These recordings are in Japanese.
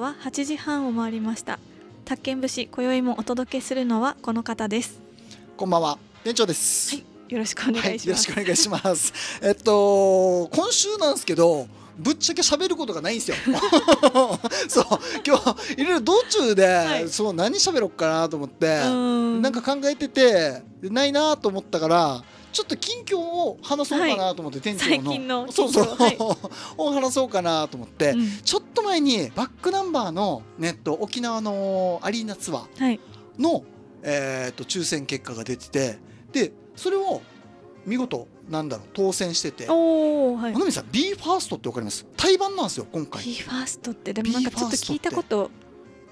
は8時半を回りました宅建節今宵もお届けするのはこの方ですこんばんは店長です、はい、よろしくお願いします、はい、よろしくお願いします えっと今週なんですけどぶっちゃけ喋ることがないんですよ。そう今日いろいろ道中で、はい、そう何喋ろうかなと思ってなんか考えててないなと思ったからちょっと近況を話そうかなと思って、店長ののそうそう、を話そうかなと思って、ちょっと前にバックナンバーのネット沖縄のアリーナツアーの、えー、と抽選結果が出ててでそれを見事なんだろう当選してて、おはい、花見さん B ファーストってわかります？対バンなんですよ今回。B ファーストってでもなんかちょっと聞いたこと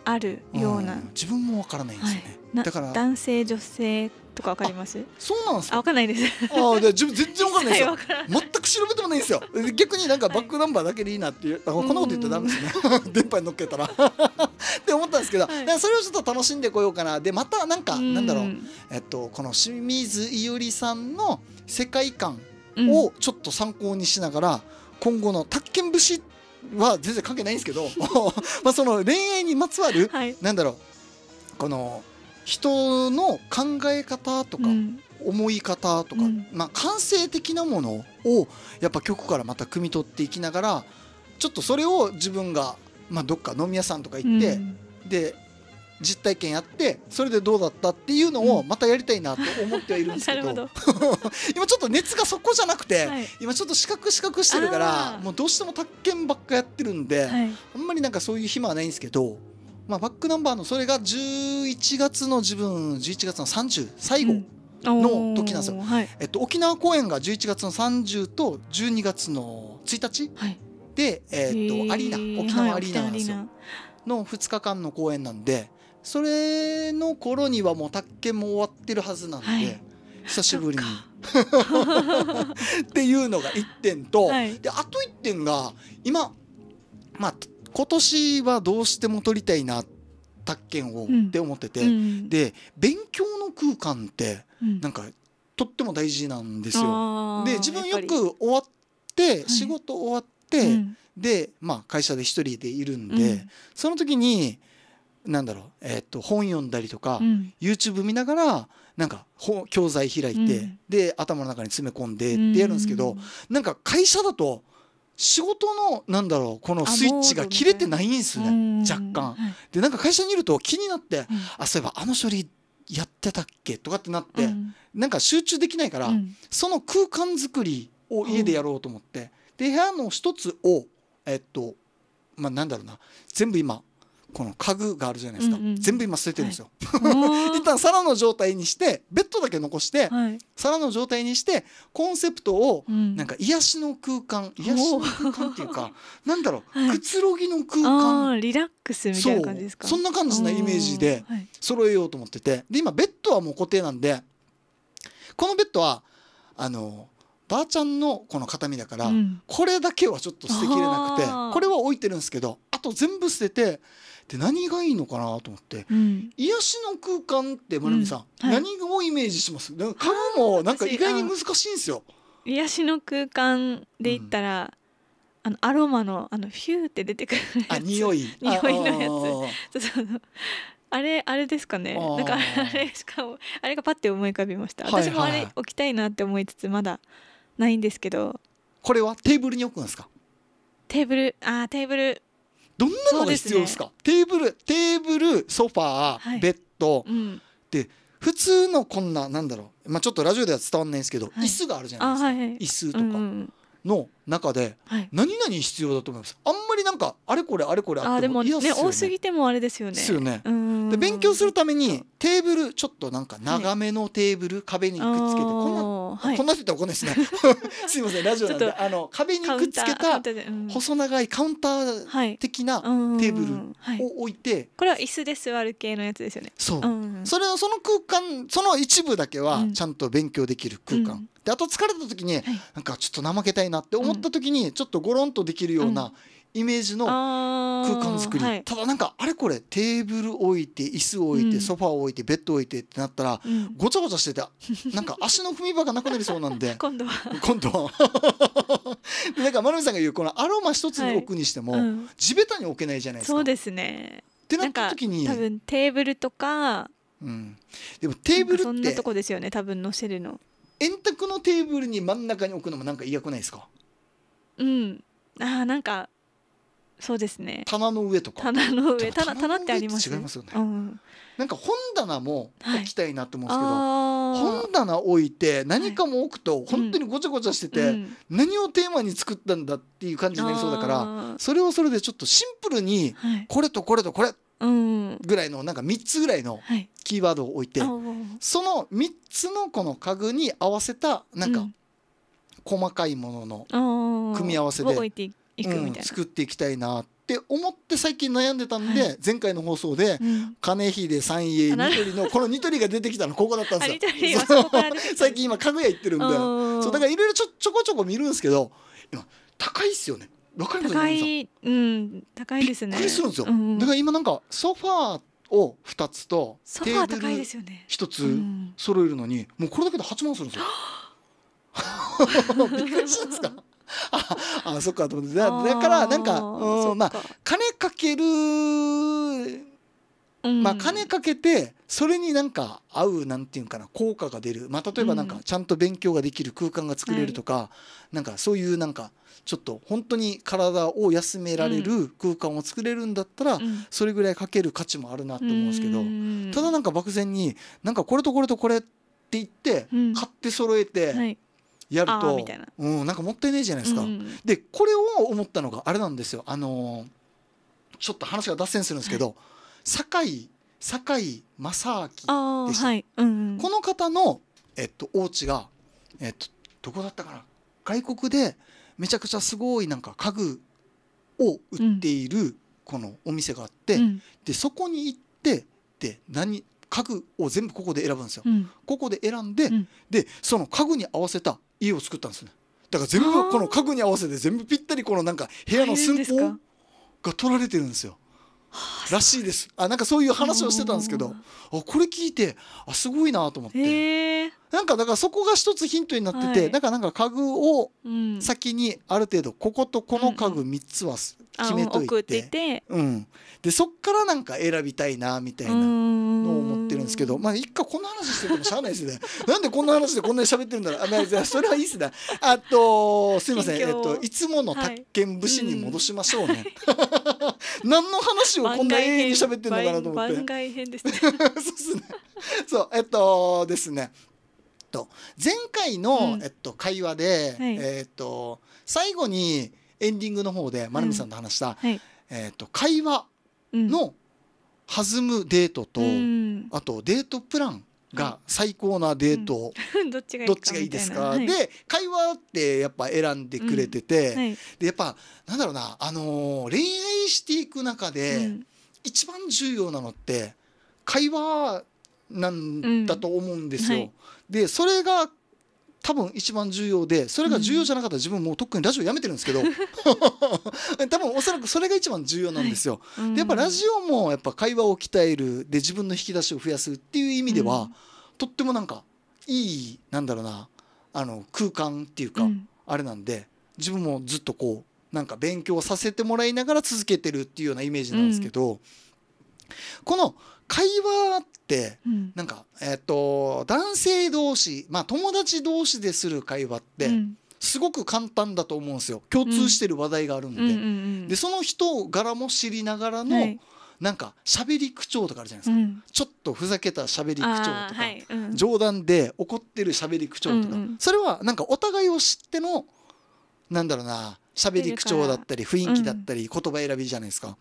あるような。う自分もわからないんですよね。だから男性女性とかわかりますそうなんですあわかんないですあで自分全然わかんないですよ 全く調べてもないんですよ逆になんかバックナンバーだけでいいなっていう、こんなこと言ったらダメですね 電波に乗っけたら って思ったんですけど、はい、それをちょっと楽しんでこようかなでまたなんかなんだろうえっとこの清水伊織さんの世界観をちょっと参考にしながら、うん、今後の宅建節は全然関係ないんですけどまあその恋愛にまつわる、はい、なんだろうこの人の考え方とか、思い方とか、まあ、感性的なものをやっぱ曲からまた汲み取っていきながらちょっとそれを自分が、まあ、どっか飲み屋さんとか行って、で実体験やってそれでどうだったっていうのをまたやりたいなと思ってはいるんですけど ど 今ちょっと熱がそこじゃなくて、はい、今ちょっと資格資格してるからもうどうしても宅建ばっかやってるんで、はい、あんまりなんかそういう暇はないんですけどまあ、バックナンバーのそれが11月の自分11月の30最後の時なんですよ、うんはい、えっと、沖縄公演が11月の30と12月の1日、はい、で、えー、っとアリーナ沖縄アリーナなんですよ、はい、の2日間の公演なんでそれの頃にはもう宅建も終わってるはずなんで、久しぶりに。っていうのが1点と、であと1点が今まあ今年はどうしても撮りたいな宅建をって思ってて、うん、で勉強の空間ってなんかとっても大事なんですよ。で自分よく終わって仕事終わって、はい、で、まあ、会社で一人でいるんで、その時になんだろう、えー、と本読んだりとか、うん、YouTube 見ながらなんか教材開いて、うん、で頭の中に詰め込んでってやるんですけど、うん、なんか会社だと仕事のなんだろうこのスイッチが切れてないんですね若干。でなんか会社にいると気になって、うん、あそういえばあの処理やってたっけとかってなって、うん、なんか集中できないから、うん、その空間作りを家でやろうと思って、で部屋の一つをえっとまあなんだろうな全部今この家具があるじゃないですか、うんうん、全部今捨ててるんですよ、はい、一旦皿の状態にしてベッドだけ残して、はい、皿の状態にしてコンセプトを、うん、なんか癒しの空間、癒しの空間っていうかなんだろう、はい、くつろぎの空間リラックスみたいな感じですかそんな感じなイメージで揃えようと思っててで今ベッドはもう固定なんでこのベッドはあのばあちゃんのこの形見だから、うん、これだけはちょっと捨てきれなくてこれは置いてるんですけどあと全部捨ててで何がいいのかなと思って、うん、癒しの空間って丸見さん、うんはい、何をイメージしますなんか家具もなんか意外に難しいんですよ。癒しの空間で言ったら、あのアロマのあのフューって出てくるあ匂い 匂いのやつ。あれあれですかね。なんかあれしかもあれがパって思い浮かびました。私もあれ置きたいなって思いつつまだないんですけど。これはテーブルに置くんですか。テーブルあーテーブルどんなのが必要ですか、ね、テーブルテーブルソファー、はい、ベッド、うん、で普通のこんななんだろう、まあ、ちょっとラジオでは伝わんないんですけど、はい、椅子があるじゃないですか、はい椅子とか、うん、の中で何々必要だと思います、はい、あんまりなんかあれこれあれこれあっても嫌っすよね、ね、多すぎてもあれですよねですよねで勉強するためにテーブルちょっとなんか長めのテーブル、はい、壁にくっつけてこんな、はい、こんなって言ったらですね すいませんラジオなんであの壁にくっつけた細長いカウンター的なテーブルを置いて、これは椅子で座る系のやつですよねそうそれその空間その一部だけはちゃんと勉強できる空間、うんであと疲れた時に、はい、なんかちょっと怠けたいなって思った時に、ちょっとゴロンとできるような、イメージの空間作り、ただなんかあれこれテーブル置いて椅子置いて、ソファー置いてベッド置いてってなったら、うん、ごちゃごちゃしててなんか足の踏み場がなくなりそうなんで 今度は今度は なんか丸見さんが言うこのアロマ一つ置くにしても、はいうん、地べたに置けないじゃないですかそうですねってなった時に多分テーブルとかうん、でもテーブルってそんなとこですよね多分載せるの円卓のテーブルに真ん中に置くのもなんか嫌くないですかうんあーなんかそうですね棚の上とか棚の上棚棚ってありますね違いますよね、うん、なんか本棚も置きたいなと思うんですけど、はい、本棚置いて何かも置くと本当にごちゃごちゃしてて、はいうん、何をテーマに作ったんだっていう感じになりそうだからそれはそれでちょっとシンプルにこれとこれとこれっぐらいのなんか3つぐらいのキーワードを置いて、その3つのこの家具に合わせたなんか細かいものの組み合わせで、作っていきたいなって思って最近悩んでたんで、前回の放送で金秀三栄ニトリのこのニトリが出てきたのここだったんですよ。最近今家具屋行ってるんでそうだからいろいろちょこちょこ見るんですけど今高いっすよね。高い高いうん高いですねびっくりするんですよ、うん、だから今なんかソファーを二つとソファー高いですよね一つ揃えるのに、もうこれだけで八万するんですよ びっくりしますかああそっかと思ってだからなんかうんまあ金かけるまあ、金かけてそれになんか合うなんていうかな効果が出る、まあ、例えばなんかちゃんと勉強ができる空間が作れるとか、なんかそういうなんかちょっと本当に体を休められる空間を作れるんだったら、それぐらいかける価値もあるなと思うんですけど、うん、ただなんか漠然になんかこれとこれとこれって言って、買って揃えて。やるとうん、なんかもったいないじゃないですか。うん、でこれを思ったのがあれなんですよ。あのー、ちょっと話が脱線するんですけど、はい酒井酒井正明でした、はいうんうん、この方の、えっと、お家が、えっと、どこだったかな外国でめちゃくちゃすごいなんか家具を売っているこのお店があって、うん、でそこに行ってで何家具を全部ここで選ぶんですよ、うん、ここで選んで、うん、でその家具に合わせた家を作ったんですねだから全部この家具に合わせて全部ぴったりこのなんか部屋の寸法が取られてるんですよらしいですあなんかそういう話をしてたんですけどあこれ聞いてあすごいなと思って。なんかだからそこが一つヒントになってて、はい、なんかなんか家具を先にある程度こことこの家具3つは決めといてて、うん、でそっからなんか選びたいなみたいなのを思ってるんですけどまあ一回こんな話しててもしゃあないですね なんでこんな話でこんなに喋ってるんだろうあ、まあ、それはいいっすねあとすいません、えっと、いつもの宅建武士に戻しましょうね、はい、うん、何の話をこんな永遠に喋ってるのかなと思って番外編ですね そうですねそうえっとですねと前回の、うん、えっと、会話で、はい、えー、っと最後にエンディングの方で真奈美さんと話した、はい、えー、っと会話の弾むデートと、あとデートプランが最高なデート、うん、どっちがいいですか、はい、で会話ってやっぱ選んでくれてて、うんはい、でやっぱなんだろうな、あのー、恋愛していく中で一番重要なのって会話なんだと思うんですよ。うんはい、でそれが多分一番重要でそれが重要じゃなかったら自分も特とっくにラジオやめてるんですけど 多分おそらくそれが一番重要なんですよ。はい、でやっぱラジオもやっぱ会話を鍛えるで自分の引き出しを増やすっていう意味では、うん、とってもなんかいいなんだろうなあの空間っていうか、うん、あれなんで自分もずっとこうなんか勉強させてもらいながら続けてるっていうようなイメージなんですけど、この会話ってなんか、えっと男性同士まあ友達同士でする会話って、すごく簡単だと思うんですよ共通してる話題があるんで、でその人柄も知りながらの、はい、なんか喋り口調とかあるじゃないですか、うん、ちょっとふざけた喋り口調とか、はいうん、冗談で怒ってる喋り口調とか、うんうん、それはなんかお互いを知ってのなんだろうな喋り口調だったり雰囲気だったり言葉選びじゃないですか、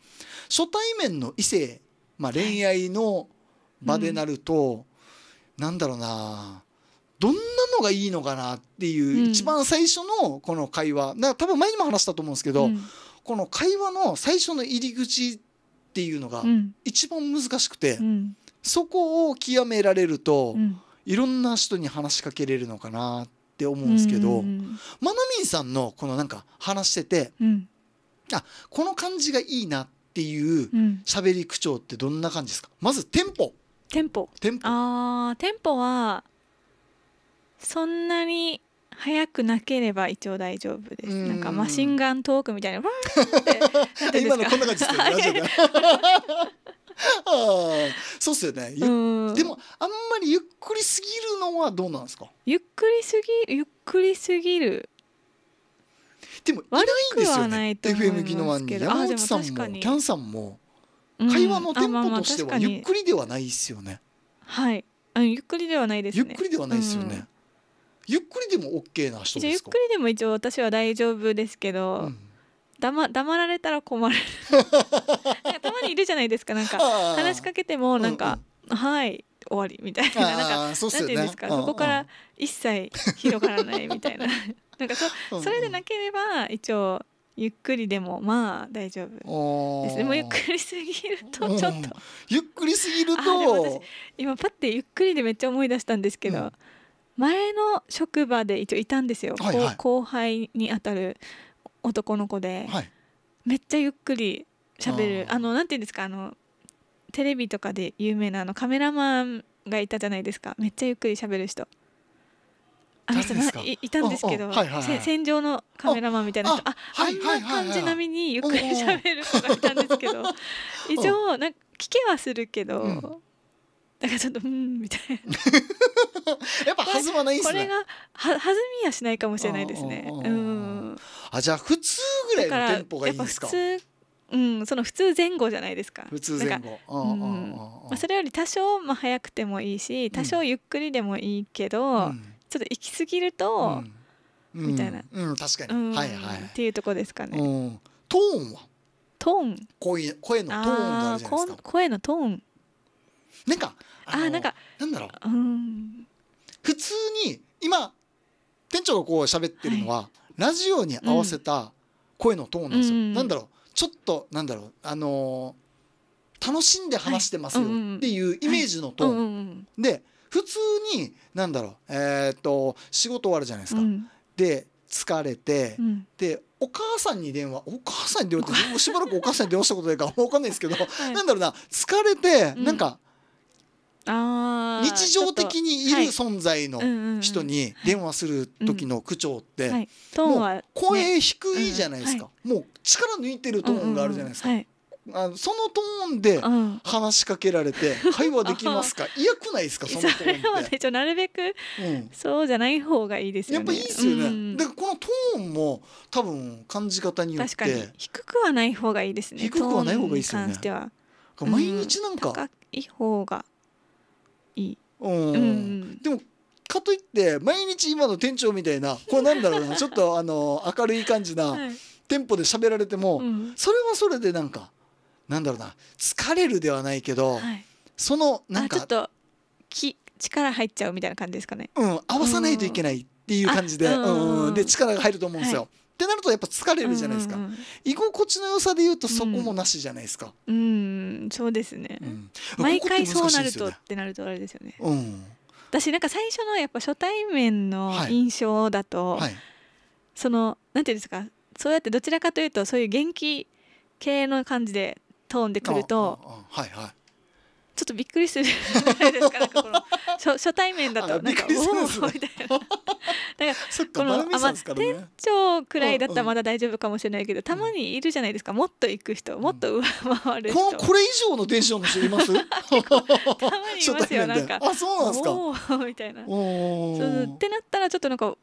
初対面の異性まあ、恋愛の場でなると、うなんだろうなどんなのがいいのかなっていう、一番最初のこの会話多分前にも話したと思うんですけど、この会話の最初の入り口っていうのが一番難しくて、そこを極められると、いろんな人に話しかけれるのかなって思うんですけど、まなみんさんのこのなんか話してて、あこの感じがいいなってっていう喋り口調ってどんな感じですか、まずテンポテンポテンポあテンポはそんなに早くなければ一応大丈夫です。んなんかマシンガントークみたいな。わ 今のこんな感じですよ、ね。ラジオ あそうっすよね。でもあんまりゆっくりすぎるのはどうなんですか。ゆっくりすぎゆっくりすぎるでもいないんですよね FM 機能案に山内さんもキャンさんも会話のテンポとしてはゆっくりではないですよね、はいあのゆっくりではないです、ね、ゆっくりではないですよね、うん、ゆっくりでもオッケーな人ゆっくりでも一応私は大丈夫ですけど、うんだま、黙られたら困る たまにいるじゃないですかなんか話しかけてもなんか「うんうん、はい終わり」みたいななんか、ね、なんていうんですかそこから一切広がらないみたいな。なんかそそれでなければ一応ゆっくりでもまあ大丈夫ですねもうゆっくりすぎるとちょっと、ゆっくりすぎると今パッてゆっくりでめっちゃ思い出したんですけど、前の職場で一応いたんですよ、はいはい、後輩にあたる男の子で、はい、めっちゃゆっくりしゃべるあのなんていうんですかあのテレビとかで有名なあのカメラマンがいたじゃないですかめっちゃゆっくりしゃべる人あの人いいたんですけど、戦場のカメラマンみたいな人ああ,、んな感じ並みにゆっくり喋る子がいたんですけど一応なんか聞けはするけど、なんかちょっとうんみたいな やっぱ弾まないこれがは弾みはしないかもしれないですねうんあじゃあ普通ぐらいのテンポがいいですかうん、その普通前後じゃないですか。普通前後。まあそれより多少まあ早くてもいいし、多少ゆっくりでもいいけど、うんちょっと行き過ぎると、うん、みたいな、うん確かに、はいはいっていうとこですかね、トーンはトーン声声のトーンがあるじゃないですか声のトーンなんかあなんかなんだろう、うん、普通に今店長がこう喋ってるのは、はい、ラジオに合わせた声のトーンなんですよ、うん、なんだろうちょっとなんだろうあのー、楽しんで話してますよっていうイメージのトーン、で普通に何だろうえー、っと仕事終わるじゃないですか。うん、で疲れて、うん、でお母さんに電話お母さんに電話ってしばらくお母さんに電話したことないか わ分かんないですけど、はい、なんだろうな疲れて、ん、なんか、あ日常的にいる存在の人に電話する時の口調って、もう声低いじゃないですか、もう力抜いてるトーンがあるじゃないですか。はいあのそのトーンで話しかけられて「会話できますか? 」嫌くないですか そのトーンって。それはねちょなるべく、そうじゃない方がいいですよね。やっぱいいですよね。うん、でこのトーンも多分感じ方によって確かに低くはない方がいいですね。低くはない方がいいですよね。毎日なんか、うん、高い方がいい。うん、うん、でもかといって毎日今の店長みたいなこれなんだろうなちょっとあの明るい感じな、はい、テンポで喋られても、うん、それはそれでなんかなんだろうな疲れるではないけど、はい、そのなんかちょっとき力入っちゃうみたいな感じですかね。うん、合わさないといけないっていう感じで、うん、で力が入ると思うんですよ。はい、ってなるとやっぱ疲れるじゃないですか、うんうん、居心地の良さで言うとそこもなしじゃないですか。うん、うん、そうですね、うん、毎回そうなるとってなるとあれですよね。うん、私なんか最初のやっぱ初対面の印象だと、はい、そのなんていうんですかそうやってどちらかというとそういう元気系の感じでトーンでくると、はいはい、ちょっとびっくりする じゃないですかなこの初対面だとなんか「おお」みたいなだ からこの、ね、あ店長くらいだったらまだ大丈夫かもしれないけど、たまにいるじゃないですかもっと行く人もっと上回る人、これ以上のテンシの人いますたまにいますよなんか「あそうなんですかおお」みたいなってなったらちょっとなんか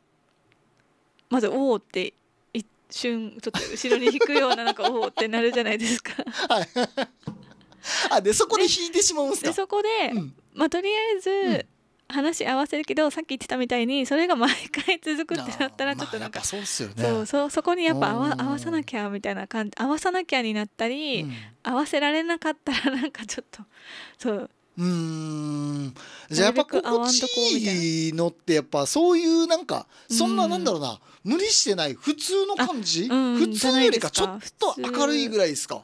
まず「おお」って瞬ちょっと後ろに引くようななんかおおってなるじゃないですかはい。あでそこで引いてしまうんですか。そこで、うん、まあとりあえず、うん話し合わせるけどさっき言ってたみたいにそれが毎回続くってなったらちょっとなんか、まあ、そうっすよねそうそそこにやっぱ合わ合わさなきゃみたいな感じ合わさなきゃになったり、うん、合わせられなかったらなんかちょっとそううんじゃあやっぱ心地いいのってやっぱそういうなんかそんななんだろうな、うん無理してない普通の感じ、うん、普通よりかちょっと明るいぐらいですか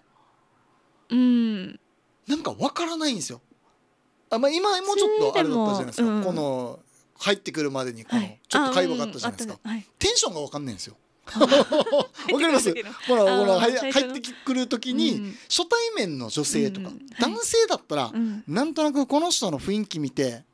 うんなんかわからないんですよあ、まあ、今もちょっとあれだったじゃないですか、うん、この入ってくるまでにこの、ちょっと会話があったじゃないですか、うんはい、テンションがわかんないんですよわかりますほらほら入ってくる時に、初対面の女性とか、うん、男性だったら、はい、なんとなくこの人の雰囲気見て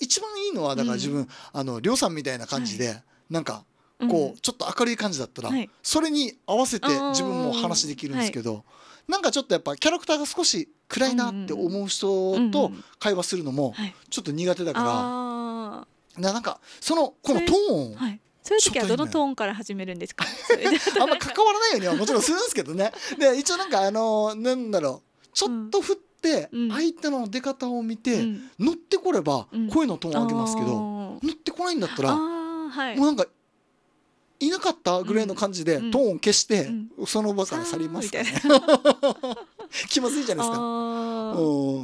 一番いいのはだから自分、うん、あのりょうさんみたいな感じで、はい、なんかこうちょっと明るい感じだったら、それに合わせて自分も話できるんですけど、なんかちょっとやっぱキャラクターが少し暗いなって思う人と会話するのもちょっと苦手だから、うなんかそのこのトーン、はいそういう時はどのトーンから始めるんですか。あんま関わらないようにはもちろんするんですけどね。で一応なんかあのなんだろうちょっと振って相手の出方を見て、乗ってこれば声のトーン上げますけど、乗ってこないんだったら、もうなんかいなかったぐらいの感じで、トーン消して、その場から去りました、ね、気まずいじゃないですか。う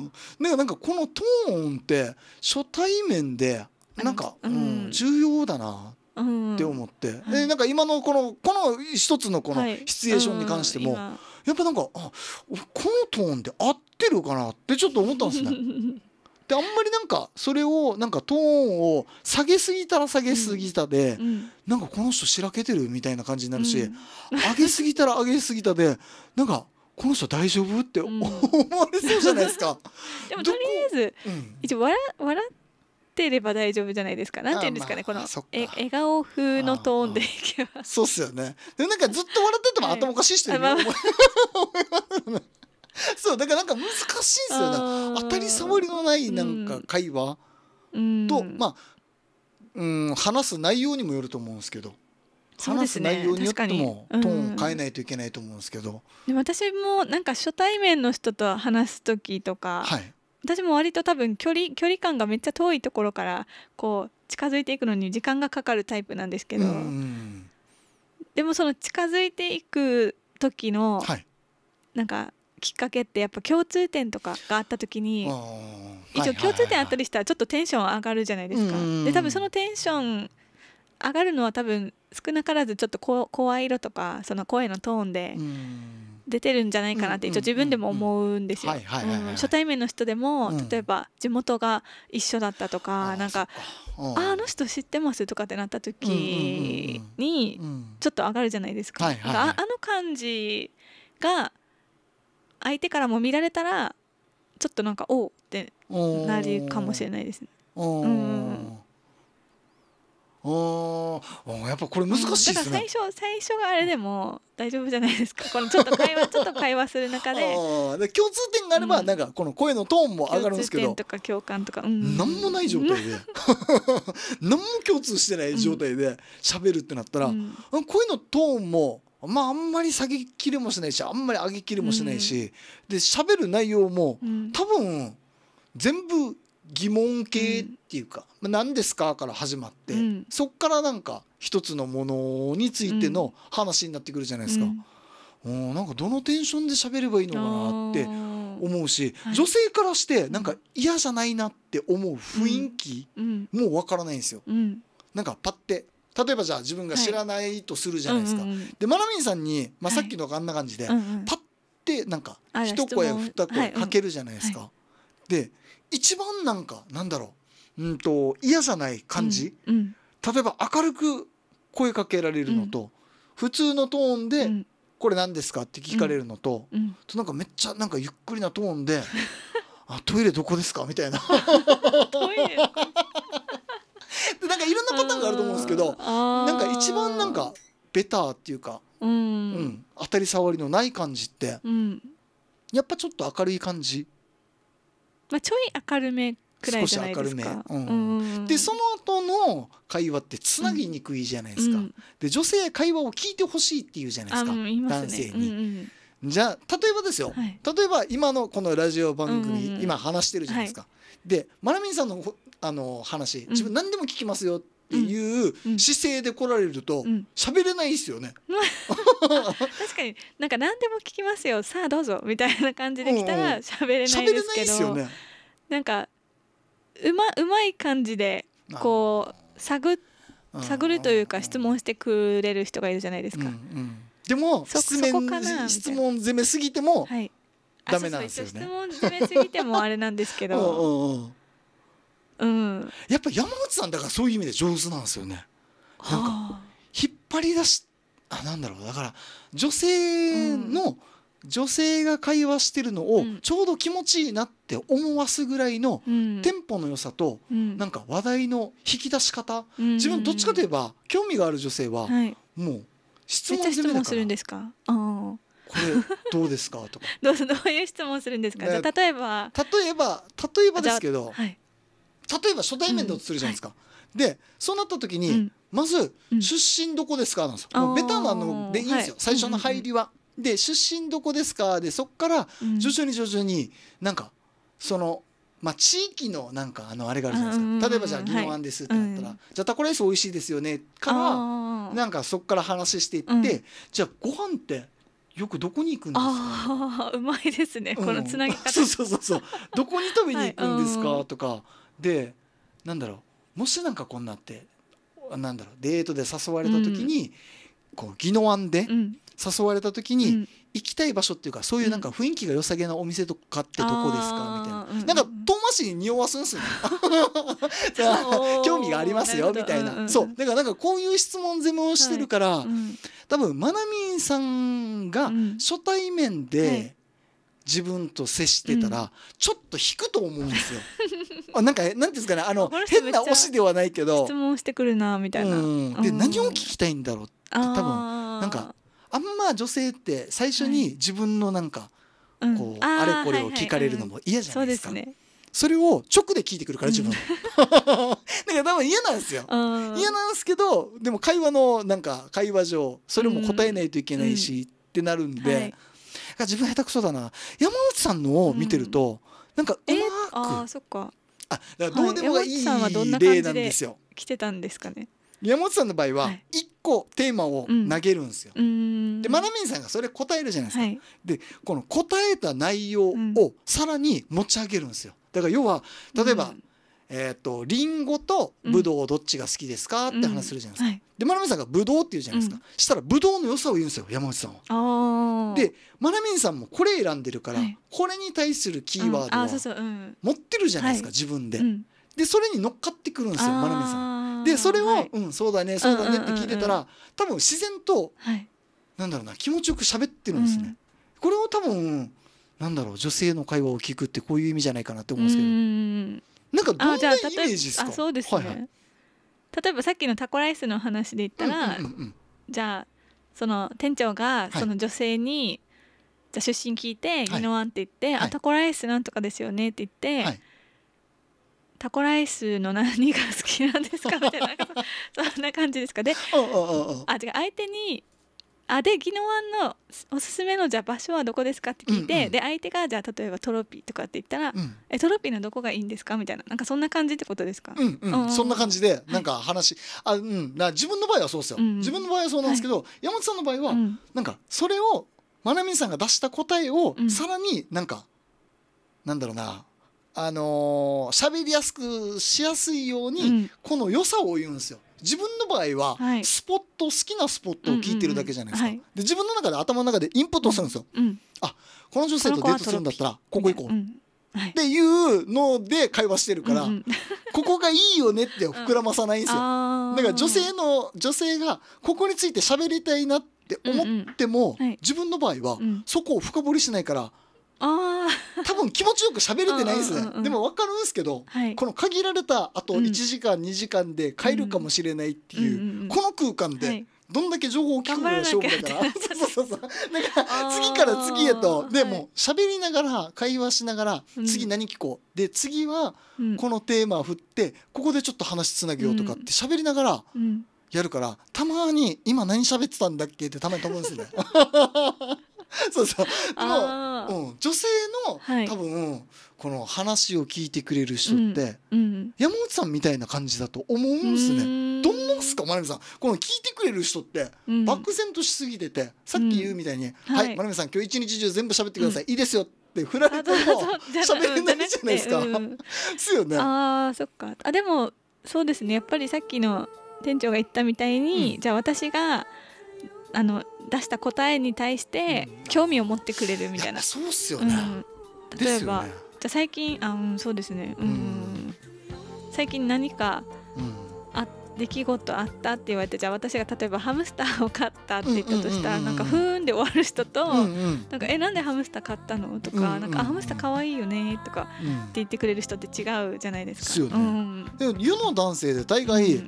ん、なんかこのトーンって初対面でなんか、うん、重要だなって思って、うなんか今のこのこの一つのこのシチュエーションに関しても、やっぱなんかあこのトーンで合ってるかなってちょっと思ったんですね。であんまりなんかそれをなんかトーンを下げすぎたら下げすぎたで、うん、なんかこの人しらけてるみたいな感じになるし、うん、上げすぎたら上げすぎたでなんかこの人大丈夫って思われそうじゃないですか。でもとりあえず、一応笑笑ってれば大丈夫じゃないですか。なんていうんですかね、まあ、このえ笑顔風のトーンでいけば。そうっすよね。でなんかずっと笑ってても頭おかしい人いる、い、ね。そうだからなんか難しいんですよ当たり障りのないなんか会話と、まあうん話す内容にもよると思うんですけど。話す内容によっても、トーンを変えないといけないと思うんですけど、うん、私もなんか初対面の人と話す時とか、はい、私も割と多分距離距離感がめっちゃ遠いところからこう近づいていくのに時間がかかるタイプなんですけど、うん、でもその近づいていく時の、はい、なんかきっかけってやっぱ共通点とかがあった時に一応共通点あったりしたらちょっとテンション上がるじゃないですか。で多分そのテンション上がるのは多分少なからずちょっとこ声色とかその声のトーンで出てるんじゃないかなって一応自分でも思うんですよ。初対面の人でも、例えば地元が一緒だったとか、なんかああの人知ってますとかってなった時にちょっと上がるじゃないですか。あの感じが相手からも見られたらちょっとなんかおうってなるかもしれないですね。うんああやっぱこれ難しいですね、だから最初最初があれでも大丈夫じゃないですかこのちょっと会話 ちょっと会話する中でで共通点があれば、なんかこの声のトーンも上がるんですけどとか共感とか、うん、何もない状態で 何も共通してない状態で喋るってなったら、うん、声のトーンもまあ、あんまり下げきれもしないしあんまり上げきれもしないし、うん、で喋る内容も、うん、多分全部疑問系っていうか「うん、何ですか?」から始まって、うん、そっからなんか一つのものについての話になってくるじゃないですか。うん、なんかどのテンションで喋ればいいのかなって思うし、はい、女性からしてなんか嫌じゃないなって思う雰囲気もわからないんですよ。なんかパッて例えばじゃあ自分が知らないとするじゃないですか。はいうんうん、でマナミンさんに、まあ、さっきのあんな感じで、はいうんうん、パッてなんか一声二声かけるじゃないですか。はいうん、で一番なんかなんだろううんと嫌じゃない感じ、うんうん、例えば明るく声かけられるのと、普通のトーンで、これ何ですか?」って聞かれるのとうん、となんかめっちゃなんかゆっくりなトーンで「あトイレどこですか?」みたいな。トイレなんかいろんなパターンがあると思うんですけどなんか一番なんかベターっていうか、うん、うん、当たり障りのない感じって、うん、やっぱちょっと明るい感じ。まあ、ちょい明るめくらいじゃないですか。少し明るめ、うん、でその後の会話ってつなぎにくいじゃないですか。で女性会話を聞いてほしいっていうじゃないですか、ね、男性に。うんうん、じゃあ例えばですよ、はい、例えば今のこのラジオ番組、今話してるじゃないですか。でまなみんさんのあの話自分何でも聞きますよっていう姿勢で来られると喋れないですよね 確かになんか何でも聞きますよさあどうぞみたいな感じで来たら喋れないですけど、なんかうまうまい感じでこう探探るというか質問してくれる人がいるじゃないですか。うんうん、でも質問攻めすぎても、はい、ダメなんですよね。質問攻めすぎてもあれなんですけど。お うおううん、やっぱ山口さんだからそういう意味で上手なんですよね。なんか引っ張り出しあなんだろうだから女性の、女性が会話してるのをちょうど気持ちいいなって思わすぐらいのテンポの良さと、なんか話題の引き出し方、自分どっちかといえば興味がある女性はもう質問攻めだから。ですかこれどうですかとか どういう質問するんですか、ね、例えば例えば例えばですけど、はい、例えば初対面でとするじゃないですか。うんはい、でそうなった時に、うん、まず、出身どこですか?」なんですよ。もうベタなのでいいんですよ、最初の入りは。で出身どこですかでそこから徐々に徐々になんかその、まあ、地域のなんかあのあれがあるじゃないですか例えばじゃあ「宜野湾です」ってなったら「はい、じゃあタコライス美味しいですよね」からなんかそこから話していって、うん、じゃあご飯ってよくどこに行くんですか、うまいですね、うん、このつなぎ方 そうそうそうそうどこに食べに行くんですか、はい、とかでなんだろうもしなんかこんなってなんだろうデートで誘われた時に、こう宜野湾で誘われた時に、行きたい場所っていうかそういうなんか雰囲気が良さげなお店とかってどこですか、みたいな、うん、なんか遠回しに匂わすんすよ、ね、興味がありますよみたいな、うんそうだからなんかこういう質問攻めをしてるから、はい多分まなみんさんが初対面で、はい自分と接してたら、ちょっと引くと思うんですよ。あなんかなんですかねあの変な推しではないけど質問してくるなみたいな。で何を聞きたいんだろうって多分なんかあんま女性って最初に自分のなんか、こうあれこれを聞かれるのも嫌じゃないですか。それを直で聞いてくるから自分、うん、だから多分嫌なんですよ嫌なんですけどでも会話のなんか会話上それも答えないといけないし、ってなるんで、か自分下手くそだな山内さんのを見てると、うん、なんかうまくあそっかあかどうでもいい、例なんですよ。来てたんですかね山本さんの場合は一個テーマを投げるんですよ。はいうん、でまなみんさんがそれ答えるじゃないですか。はい、でこの答えた内容をさらに持ち上げるんですよ。だから要は例えば、うん、えーと、とリンゴとブドウどっちが好きですか、うん、って話するじゃないですか。うんはい、で、まなみさんがブドウって言うじゃないですか。したらブドウの良さを言うんですよ、山内さんは。で、まなみさんもこれ選んでるから、はい、これに対するキーワードは持ってるじゃないですか、自分で。で、それに乗っかってくるんですよ、まなみさん。で、それを、はい、うん、そうだね、そうだねって聞いてたら、多分自然と、はい、なんだろうな、気持ちよく喋ってるんですね。これを多分、なんだろう、女性の会話を聞くってこういう意味じゃないかなって思うんですけど。なんかどんなイメージですかあそうですね、はいはい、例えばさっきのタコライスの話で言ったら、うんうんうんじゃあその店長がその女性に、はい、じゃ出身聞いて「宜野湾」って言って「あタコライスなんとかですよね」って言って、タコライスの何が好きなんですかみたいなそんな感じですかで あ相手にあで宜野湾のおすすめのじゃ場所はどこですかって聞いて、うんうん、で相手がじゃ例えばトロピーとかって言ったら、うん、えトロピーのどこがいいんですかみたいななんかそんな感じってことですか、うんうん、そんな感じでなんか話、はい、あうんな自分の場合はそうですよ、うんうん、自分の場合はそうなんですけど、はい、山本さんの場合は、うん、なんかそれをまなみさんが出した答えを、うん、さらになんかなんだろうなあのー、喋りやすくしやすいように、この良さを言うんですよ。自分の場合はスポット、好きなスポットを聞いてるだけじゃないですか、で自分の中で頭の中でインプットするんですよ、あこの女性とデートするんだったらここ行こう、っていうので会話してるから、ここがいいよねって膨らまさないんですよ、だから女性の女性がここについて喋りたいなって思っても、自分の場合はそこを深掘りしないから、あ多分気持ちよく喋れてないですね、うんうんうん、でも分かるんですけど、はい、この限られたあと1時間、うん、2時間で帰るかもしれないっていう、うんうんこの空間で。どんだけ情報を聞くのが勝負だからそうそうそうだから次から次へとでも喋りながら会話しながら次何聞こう、うん、で次はこのテーマ振ってここでちょっと話つなげようとかって喋りながらやるからたまに今何喋ってたんだっけってたまに思うんですね そうそうでも、うん、女性の、はい、多分この話を聞いてくれる人って、うんうん、山本さんみたいな感じだと思うんですね。どんなんすかまなみさんこの聞いてくれる人って、漠然としすぎててさっき言うみたいに「はいまなみさん今日一日中全部喋ってください、いいですよ」って振られても喋れないじゃないですか。ですよね。あそっかあでもそうですねやっぱりさっきの店長が言ったみたいに、じゃあ私が「あの出した答えに対して興味を持ってくれるみたいな。そうっすよね、うん、例えば、ね、じゃ最近あ、うん、そうですね、うん、最近何か、うん出来事あったって言われてじゃあ私が例えばハムスターを飼ったって言ったとしたらなんかふーんで終わる人となんかえなんでハムスター飼ったのとかなんかハムスター可愛いよねとかって言ってくれる人って違うじゃないですか。でも世の男性で大概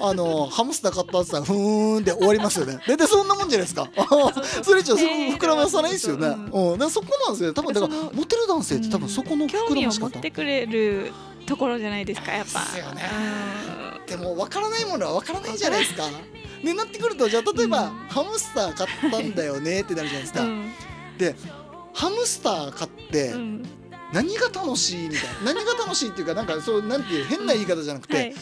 あのハムスター飼ったって言ふーんで終わりますよね。大体そんなもんじゃないですか。そ れじゃ膨らまさないですよね。うん、そこなんですよ。多分だからモテる男性って多分そこの興味を持ってくれるところじゃないですかやっぱ。ですよね。でも分からないものは分からないじゃないですか。ね、なってくるとじゃあ例えば、うん、ハムスター買ったんだよねってなるじゃないですか。うん、でハムスター買って、うん、何が楽しいみたいな 何が楽しいっていうかなんかそうなんていう変な言い方じゃなくて、はい、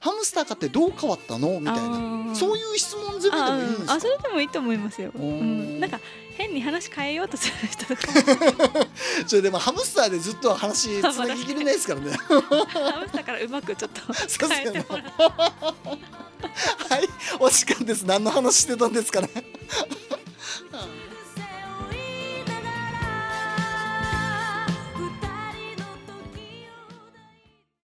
ハムスター買ってどう変わったのみたいなそういう質問全部でもいいんですかあそれでもいいと思いますよ、うん、なんか変に話変えようとする人とかちょ でもハムスターでずっと話つなぎきれないですからね ハムスターからうまくちょっと変えてもらうはいお時間です何の話してたんですかね